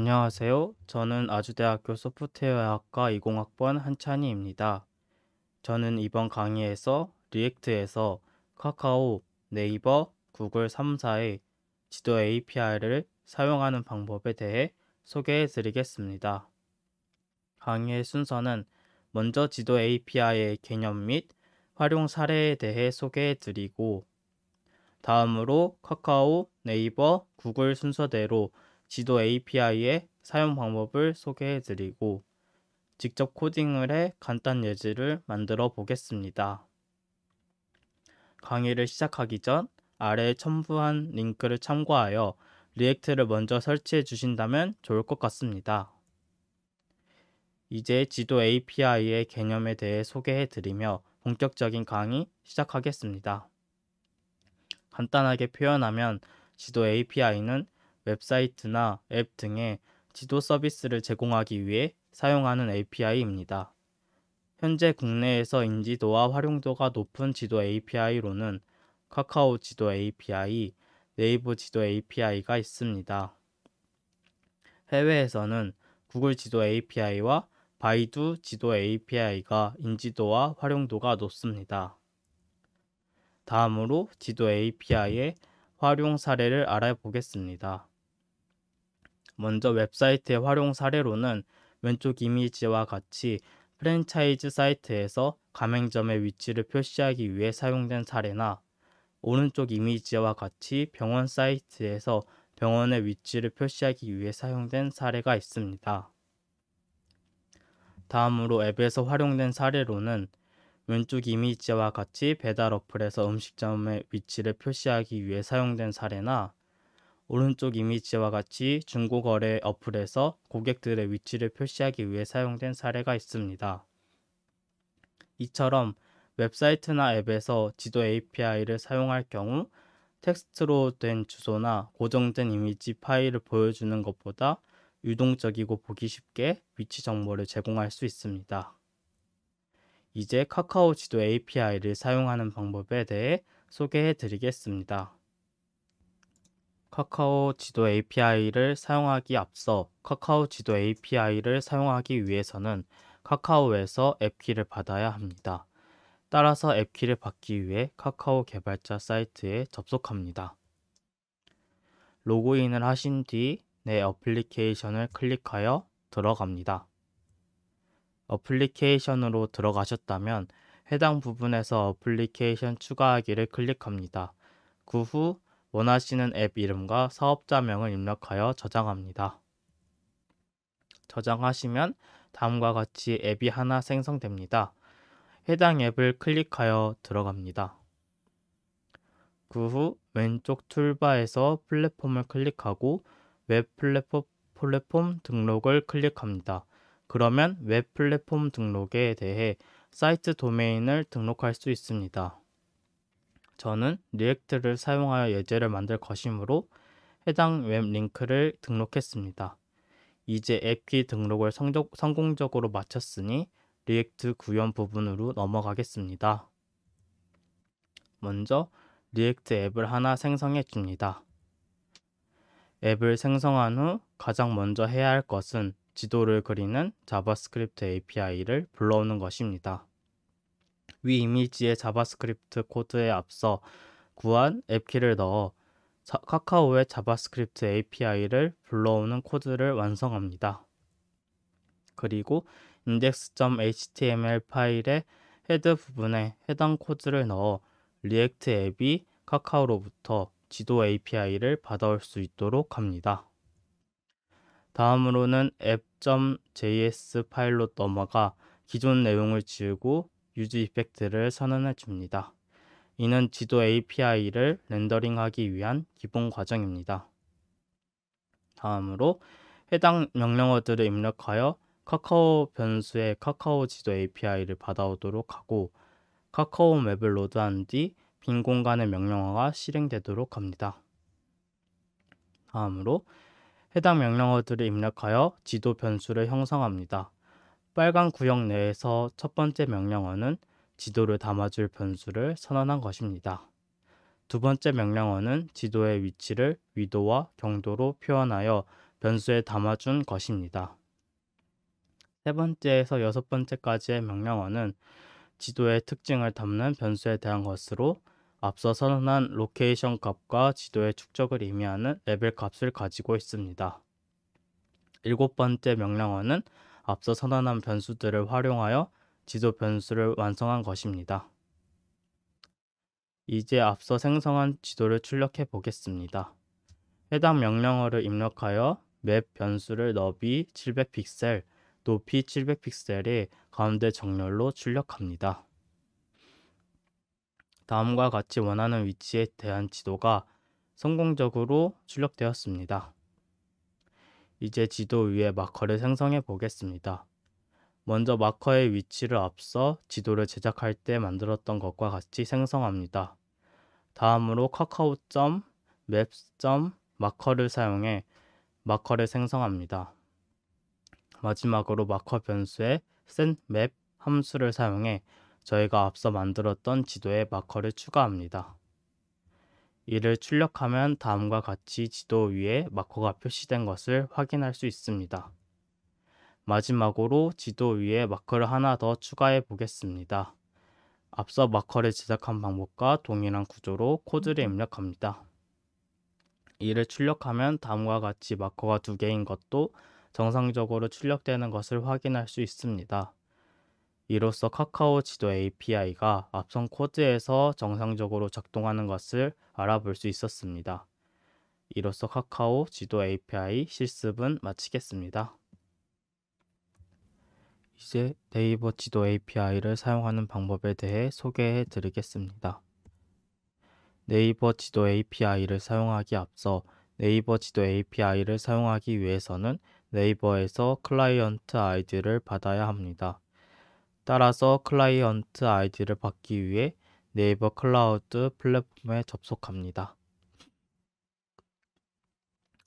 안녕하세요. 저는 아주대학교 소프트웨어학과 20학번 한찬희입니다. 저는 이번 강의에서 리액트에서 카카오, 네이버, 구글 3사의 지도 API를 사용하는 방법에 대해 소개해 드리겠습니다. 강의의 순서는 먼저 지도 API의 개념 및 활용 사례에 대해 소개해 드리고 다음으로 카카오, 네이버, 구글 순서대로 지도 API의 사용 방법을 소개해 드리고 직접 코딩을 해 간단 예시를 만들어 보겠습니다. 강의를 시작하기 전 아래에 첨부한 링크를 참고하여 리액트를 먼저 설치해 주신다면 좋을 것 같습니다. 이제 지도 API의 개념에 대해 소개해 드리며 본격적인 강의 시작하겠습니다. 간단하게 표현하면 지도 API는 웹사이트나 앱 등의 지도 서비스를 제공하기 위해 사용하는 API입니다. 현재 국내에서 인지도와 활용도가 높은 지도 API로는 카카오 지도 API, 네이버 지도 API가 있습니다. 해외에서는 구글 지도 API와 바이두 지도 API가 인지도와 활용도가 높습니다. 다음으로 지도 API의 활용 사례를 알아보겠습니다. 먼저 웹사이트의 활용 사례로는 왼쪽 이미지와 같이 프랜차이즈 사이트에서 가맹점의 위치를 표시하기 위해 사용된 사례나 오른쪽 이미지와 같이 병원 사이트에서 병원의 위치를 표시하기 위해 사용된 사례가 있습니다. 다음으로 앱에서 활용된 사례로는 왼쪽 이미지와 같이 배달 어플에서 음식점의 위치를 표시하기 위해 사용된 사례나 오른쪽 이미지와 같이 중고거래 어플에서 고객들의 위치를 표시하기 위해 사용된 사례가 있습니다. 이처럼 웹사이트나 앱에서 지도 API를 사용할 경우 텍스트로 된 주소나 고정된 이미지 파일을 보여주는 것보다 유동적이고 보기 쉽게 위치 정보를 제공할 수 있습니다. 이제 카카오 지도 API를 사용하는 방법에 대해 소개해 드리겠습니다. 카카오 지도 API를 사용하기 앞서 카카오 지도 API를 사용하기 위해서는 카카오에서 앱키를 받아야 합니다. 따라서 앱키를 받기 위해 카카오 개발자 사이트에 접속합니다. 로그인을 하신 뒤 내 어플리케이션을 클릭하여 들어갑니다. 어플리케이션으로 들어가셨다면 해당 부분에서 어플리케이션 추가하기를 클릭합니다. 그후 원하시는 앱 이름과 사업자명을 입력하여 저장합니다. 저장하시면 다음과 같이 앱이 하나 생성됩니다. 해당 앱을 클릭하여 들어갑니다. 그 후 왼쪽 툴바에서 플랫폼을 클릭하고 웹 플랫폼, 플랫폼 등록을 클릭합니다. 그러면 웹 플랫폼 등록에 대해 사이트 도메인을 등록할 수 있습니다. 저는 리액트를 사용하여 예제를 만들 것이므로 해당 웹 링크를 등록했습니다. 이제 앱키 등록을 성적, 성공적으로 마쳤으니 리액트 구현 부분으로 넘어가겠습니다. 먼저 리액트 앱을 하나 생성해 줍니다. 앱을 생성한 후 가장 먼저 해야 할 것은 지도를 그리는 자바스크립트 API를 불러오는 것입니다. 위이미지의 자바스크립트 코드에 앞서 구한 앱키를 넣어 자, 카카오의 자바스크립트 API를 불러오는 코드를 완성합니다. 그리고 index.html 파일의 헤드 부분에 해당 코드를 넣어 리액트 앱이 카카오로부터 지도 API를 받아올 수 있도록 합니다. 다음으로는 app.js 파일로 넘어가 기존 내용을 지우고 유지 이펙트를 선언해 줍니다. 이는 지도 API를 렌더링하기 위한 기본 과정입니다. 다음으로 해당 명령어들을 입력하여 카카오 변수의 카카오 지도 API를 받아오도록 하고 카카오 맵을 로드한 뒤 빈 공간의 명령어가 실행되도록 합니다. 다음으로 해당 명령어들을 입력하여 지도 변수를 형성합니다. 빨간 구역 내에서 첫 번째 명령어는 지도를 담아줄 변수를 선언한 것입니다. 두 번째 명령어는 지도의 위치를 위도와 경도로 표현하여 변수에 담아준 것입니다. 세 번째에서 여섯 번째까지의 명령어는 지도의 특징을 담는 변수에 대한 것으로 앞서 선언한 로케이션 값과 지도의 축적을 의미하는 레벨 값을 가지고 있습니다. 일곱 번째 명령어는 앞서 선언한 변수들을 활용하여 지도 변수를 완성한 것입니다. 이제 앞서 생성한 지도를 출력해 보겠습니다. 해당 명령어를 입력하여 맵 변수를 너비 700픽셀, 높이 700픽셀의 가운데 정렬로 출력합니다. 다음과 같이 원하는 위치에 대한 지도가 성공적으로 출력되었습니다. 이제 지도 위에 마커를 생성해 보겠습니다. 먼저 마커의 위치를 앞서 지도를 제작할 때 만들었던 것과 같이 생성합니다. 다음으로 카카오.점, 맵.점, 마커를 사용해 마커를 생성합니다. 마지막으로 마커 변수에 s e n m a p 함수를 사용해 저희가 앞서 만들었던 지도에 마커를 추가합니다. 이를 출력하면 다음과 같이 지도 위에 마커가 표시된 것을 확인할 수 있습니다. 마지막으로 지도 위에 마커를 하나 더 추가해 보겠습니다. 앞서 마커를 제작한 방법과 동일한 구조로 코드를 입력합니다. 이를 출력하면 다음과 같이 마커가 두 개인 것도 정상적으로 출력되는 것을 확인할 수 있습니다. 이로써 카카오 지도 API가 앞선 코드에서 정상적으로 작동하는 것을 알아볼 수 있었습니다. 이로써 카카오 지도 API 실습은 마치겠습니다. 이제 네이버 지도 API를 사용하는 방법에 대해 소개해 드리겠습니다. 네이버 지도 API를 사용하기 앞서 네이버 지도 API를 사용하기 위해서는 네이버에서 클라이언트 아이디를 받아야 합니다. 따라서 클라이언트 아이디를 받기 위해 네이버 클라우드 플랫폼에 접속합니다.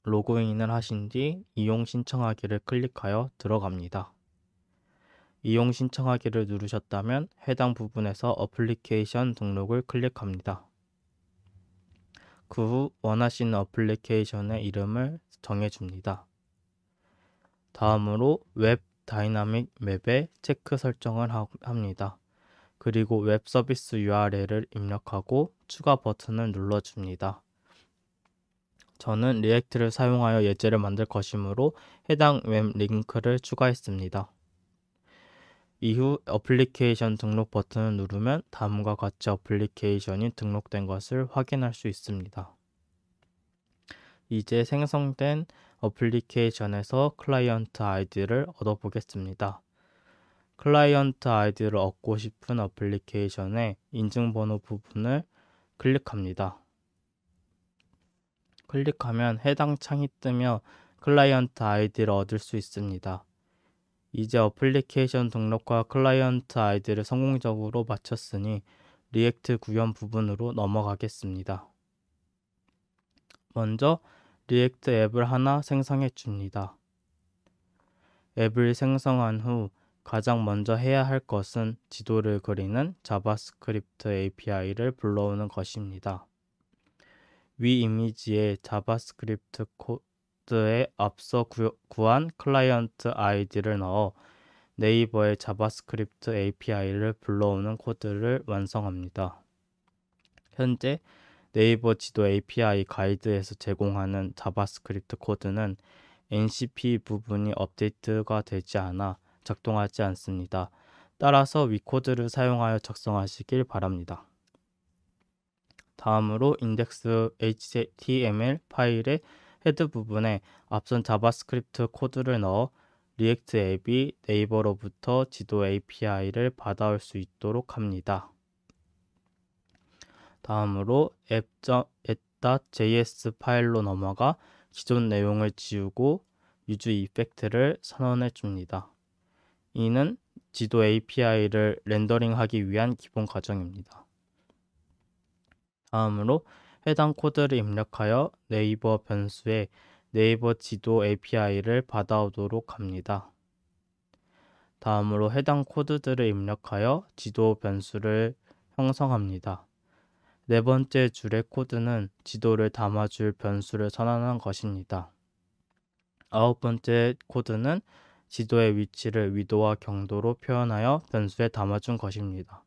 로그인을 하신 뒤 이용 신청하기를 클릭하여 들어갑니다. 이용 신청하기를 누르셨다면 해당 부분에서 어플리케이션 등록을 클릭합니다. 그 후 원하시는 어플리케이션의 이름을 정해줍니다. 다음으로 웹 다이나믹 맵에 체크 설정을 합니다. 그리고 웹 서비스 URL을 입력하고 추가 버튼을 눌러줍니다. 저는 리액트를 사용하여 예제를 만들 것이므로 해당 웹 링크를 추가했습니다. 이후 어플리케이션 등록 버튼을 누르면 다음과 같이 어플리케이션이 등록된 것을 확인할 수 있습니다. 이제 생성된 어플리케이션에서 클라이언트 아이디를 얻어보겠습니다. 클라이언트 아이디를 얻고 싶은 어플리케이션의 인증번호 부분을 클릭합니다. 클릭하면 해당 창이 뜨며 클라이언트 아이디를 얻을 수 있습니다. 이제 어플리케이션 등록과 클라이언트 아이디를 성공적으로 마쳤으니 리액트 구현 부분으로 넘어가겠습니다. 먼저 리액트 앱을 하나 생성해 줍니다. 앱을 생성한 후 가장 먼저 해야 할 것은 지도를 그리는 자바스크립트 API를 불러오는 것입니다. 위 이미지에 자바스크립트 코드에 앞서 구한 클라이언트 아이디를 넣어 네이버의 자바스크립트 API를 불러오는 코드를 완성합니다. 현재 네이버 지도 API 가이드에서 제공하는 자바스크립트 코드는 NCP 부분이 업데이트가 되지 않아 작동하지 않습니다. 따라서 위코드를 사용하여 작성하시길 바랍니다. 다음으로 i n d e x HTML 파일의 헤드 부분에 앞선 자바스크립트 코드를 넣어 리액트 앱이 네이버로부터 지도 API를 받아올 수 있도록 합니다. 다음으로 app.js 파일로 넘어가 기존 내용을 지우고 유즈 이펙트를 선언해 줍니다. 이는 지도 API를 렌더링하기 위한 기본 과정입니다. 다음으로 해당 코드를 입력하여 네이버 변수에 네이버 지도 API를 받아오도록 합니다. 다음으로 해당 코드들을 입력하여 지도 변수를 형성합니다. 네 번째 줄의 코드는 지도를 담아줄 변수를 선언한 것입니다. 아홉 번째 코드는 지도의 위치를 위도와 경도로 표현하여 변수에 담아준 것입니다.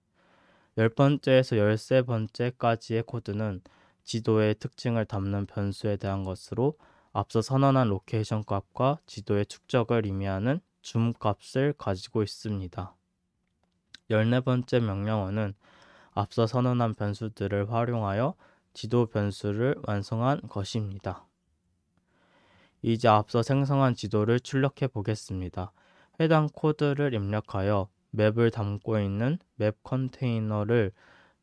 열 번째에서 열세 번째까지의 코드는 지도의 특징을 담는 변수에 대한 것으로 앞서 선언한 로케이션 값과 지도의 축적을 의미하는 줌 값을 가지고 있습니다. 열네 번째 명령어는 앞서 선언한 변수들을 활용하여 지도 변수를 완성한 것입니다. 이제 앞서 생성한 지도를 출력해 보겠습니다. 해당 코드를 입력하여 맵을 담고 있는 맵 컨테이너를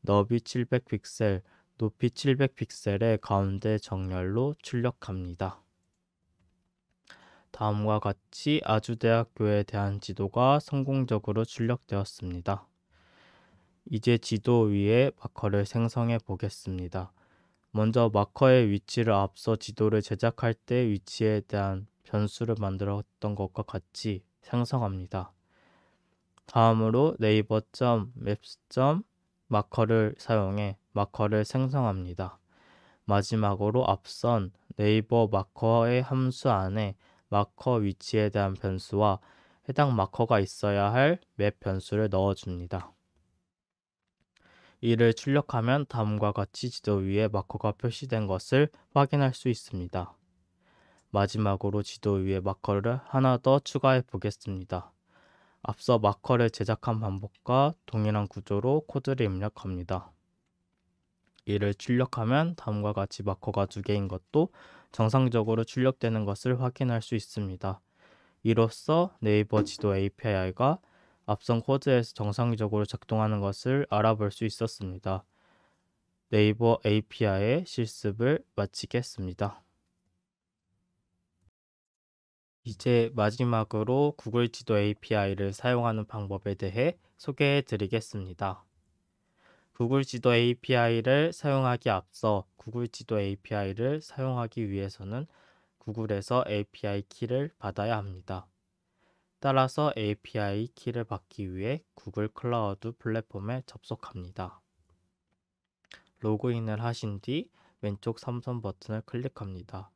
너비 700픽셀, 높이 700픽셀의 가운데 정렬로 출력합니다. 다음과 같이 아주대학교에 대한 지도가 성공적으로 출력되었습니다. 이제 지도 위에 마커를 생성해 보겠습니다. 먼저 마커의 위치를 앞서 지도를 제작할 때 위치에 대한 변수를 만들었던 것과 같이 생성합니다. 다음으로 네이버 e r m a p s 마커를 사용해 마커를 생성합니다. 마지막으로 앞선 네이버 마커의 함수 안에 마커 위치에 대한 변수와 해당 마커가 있어야 할 맵 변수를 넣어줍니다. 이를 출력하면 다음과 같이 지도 위에 마커가 표시된 것을 확인할 수 있습니다. 마지막으로 지도 위에 마커를 하나 더 추가해 보겠습니다. 앞서 마커를 제작한 방법과 동일한 구조로 코드를 입력합니다. 이를 출력하면 다음과 같이 마커가 두 개인 것도 정상적으로 출력되는 것을 확인할 수 있습니다. 이로써 네이버 지도 API가 앞선 코드에서 정상적으로 작동하는 것을 알아볼 수 있었습니다. 네이버 API의 실습을 마치겠습니다. 이제 마지막으로 구글 지도 API를 사용하는 방법에 대해 소개해 드리겠습니다. 구글 지도 API를 사용하기 앞서 구글 지도 API를 사용하기 위해서는 구글에서 API 키를 받아야 합니다. 따라서 API 키를 받기 위해 구글 클라우드 플랫폼에 접속합니다. 로그인을 하신 뒤 왼쪽 삼선 버튼을 클릭합니다.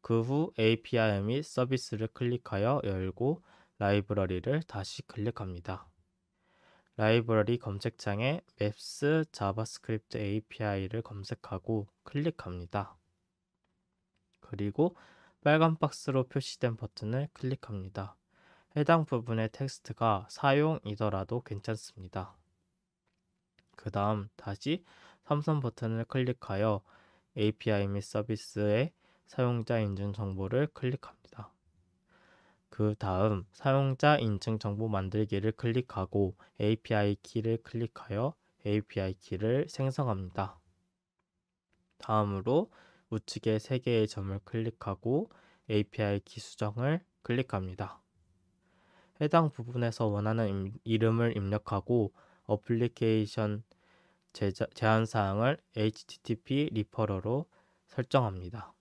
그 후 API 및 서비스를 클릭하여 열고 라이브러리를 다시 클릭합니다. 라이브러리 검색창에 맵스 자바스크립트 API를 검색하고 클릭합니다. 그리고 빨간 박스로 표시된 버튼을 클릭합니다. 해당 부분의 텍스트가 사용이더라도 괜찮습니다. 그 다음 다시 삼선 버튼을 클릭하여 API 및 서비스의 사용자 인증 정보를 클릭합니다. 그 다음 사용자 인증 정보 만들기를 클릭하고 API 키를 클릭하여 API 키를 생성합니다. 다음으로 우측에 3개의 점을 클릭하고 API 키 수정을 클릭합니다. 해당 부분에서 원하는 임, 이름을 입력하고 어플리케이션 제자, 제한 사항을 http 리퍼러로 설정합니다.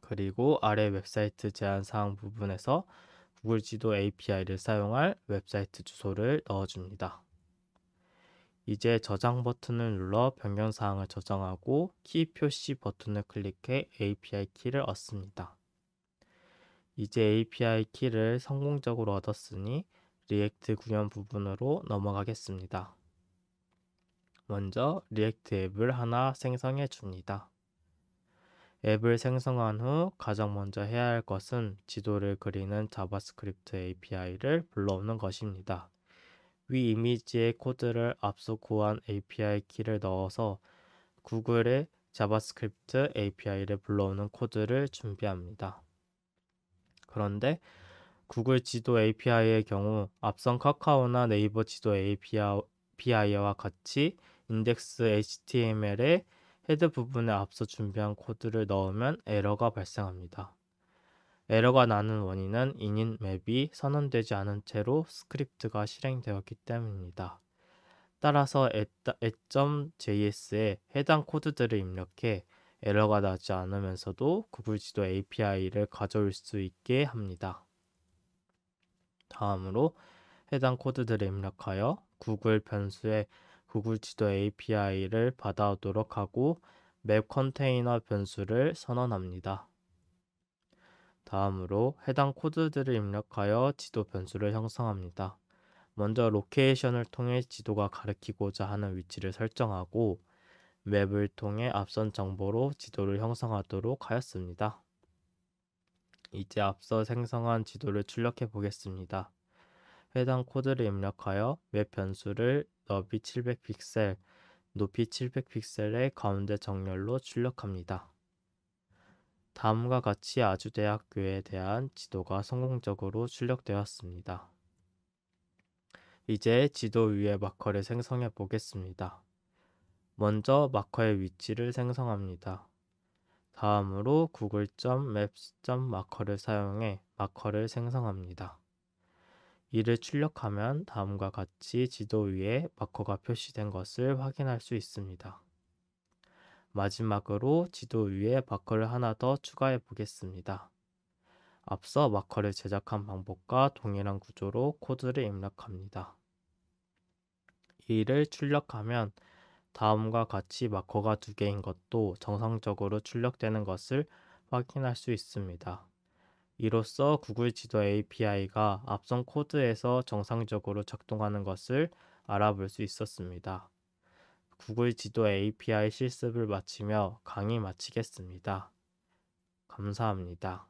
그리고 아래 웹사이트 제한 사항 부분에서 구글 지도 API를 사용할 웹사이트 주소를 넣어줍니다. 이제 저장 버튼을 눌러 변경 사항을 저장하고 키 표시 버튼을 클릭해 API 키를 얻습니다. 이제 API 키를 성공적으로 얻었으니 리액트 구현 부분으로 넘어가겠습니다. 먼저 리액트 앱을 하나 생성해 줍니다. 앱을 생성한 후 가장 먼저 해야 할 것은 지도를 그리는 자바스크립트 API를 불러오는 것입니다. 위 이미지의 코드를 앞서 구한 API 키를 넣어서 구글의 자바스크립트 API를 불러오는 코드를 준비합니다. 그런데 구글 지도 API의 경우 앞선 카카오나 네이버 지도 API와 같이 인덱스 HTML의 헤드 부분에 앞서 준비한 코드를 넣으면 에러가 발생합니다. 에러가 나는 원인은 인인 맵이 선언되지 않은 채로 스크립트가 실행되었기 때문입니다. 따라서 애, 점.js에 해당 코드들을 입력해 에러가 나지 않으면서도 구글 지도 API를 가져올 수 있게 합니다. 다음으로 해당 코드들을 입력하여 구글 변수에 구글 지도 API를 받아오도록 하고 맵 컨테이너 변수를 선언합니다. 다음으로 해당 코드들을 입력하여 지도 변수를 형성합니다. 먼저 로케이션을 통해 지도가 가리키고자 하는 위치를 설정하고 웹을 통해 앞선 정보로 지도를 형성하도록 하였습니다. 이제 앞서 생성한 지도를 출력해 보겠습니다. 해당 코드를 입력하여 웹 변수를 너비 700픽셀, 높이 700픽셀의 가운데 정렬로 출력합니다. 다음과 같이 아주대학교에 대한 지도가 성공적으로 출력되었습니다. 이제 지도 위에 마커를 생성해 보겠습니다. 먼저 마커의 위치를 생성합니다. 다음으로 google.maps.marker를 사용해 마커를 생성합니다. 이를 출력하면 다음과 같이 지도 위에 마커가 표시된 것을 확인할 수 있습니다. 마지막으로 지도 위에 마커를 하나 더 추가해 보겠습니다. 앞서 마커를 제작한 방법과 동일한 구조로 코드를 입력합니다. 이를 출력하면 다음과 같이 마커가 두 개인 것도 정상적으로 출력되는 것을 확인할 수 있습니다. 이로써 구글 지도 API가 앞선 코드에서 정상적으로 작동하는 것을 알아볼 수 있었습니다. 구글 지도 API 실습을 마치며 강의 마치겠습니다. 감사합니다.